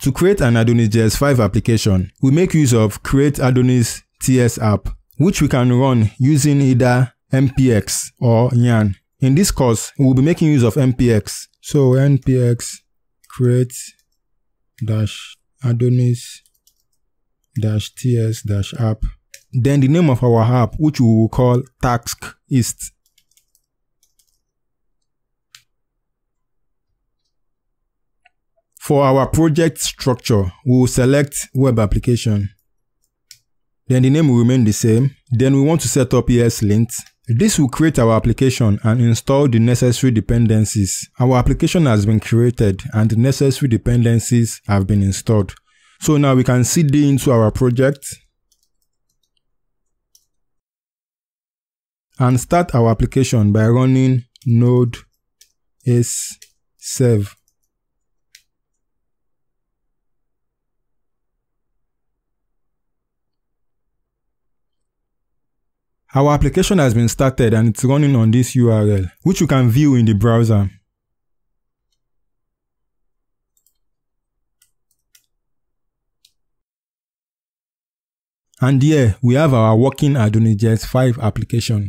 To create an Adonis JS5 application, we make use of Create Adonis TS app, which we can run using either MPX or YARN. In this course, we'll be making use of MPX. So NPX create dash Adonis dash TS dash app. Then the name of our app, which we will call Task East. For our project structure, we will select web application. Then the name will remain the same. Then we want to set up ESLint. This will create our application and install the necessary dependencies. Our application has been created and the necessary dependencies have been installed. So now we can cd into our project and start our application by running node s serve Our application has been started and it's running on this URL, which you can view in the browser. And here we have our working AdonisJS 5 application.